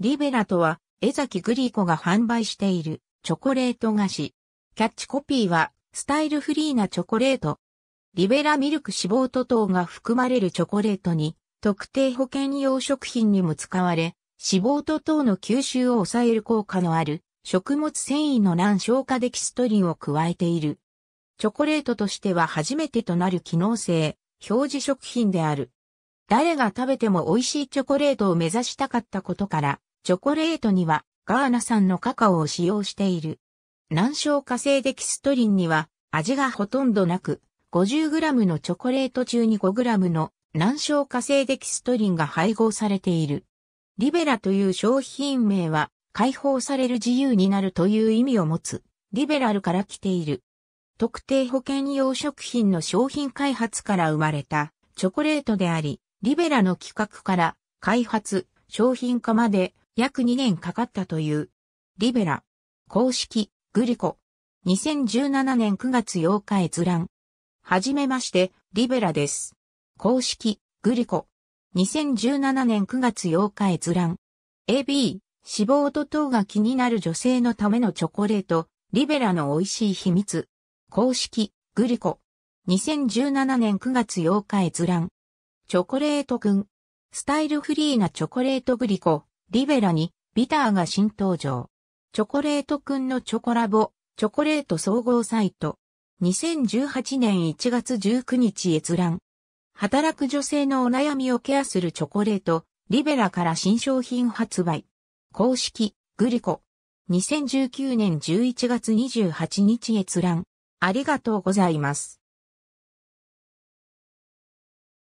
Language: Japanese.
リベラとは、江崎グリーコが販売しているチョコレート菓子。キャッチコピーは、スタイルフリーなチョコレート。リベラミルク脂肪と糖が含まれるチョコレートに、特定保険用食品にも使われ、脂肪と糖の吸収を抑える効果のある、食物繊維の難消化デキストリンを加えている。チョコレートとしては初めてとなる機能性、表示食品である。誰が食べても美味しいチョコレートを目指したかったことから、チョコレートにはガーナ産のカカオを使用している。難消化成デキストリンには味がほとんどなく、50g のチョコレート中に 5g の難消化性デキストリンが配合されている。リベラという商品名は解放される自由になるという意味を持つリベラルから来ている。特定保険用食品の商品開発から生まれたチョコレートであり、リベラの企画から開発、商品化まで約2年かかったという。リベラ、公式、グリコ。2017年9月8日閲覧。はじめまして、リベラです。公式、グリコ。2017年9月8日閲覧。AB、脂肪と糖が気になる女性のためのチョコレート、リベラの美味しい秘密。公式、グリコ。2017年9月8日閲覧。チョコレートくん。スタイルフリーなチョコレートグリコ。リベラにビターが新登場。チョコレートくんのチョコラボ、チョコレート総合サイト。2018年1月19日閲覧。働く女性のお悩みをケアするチョコレート、リベラから新商品発売。公式、グリコ。2019年11月28日閲覧。ありがとうございます。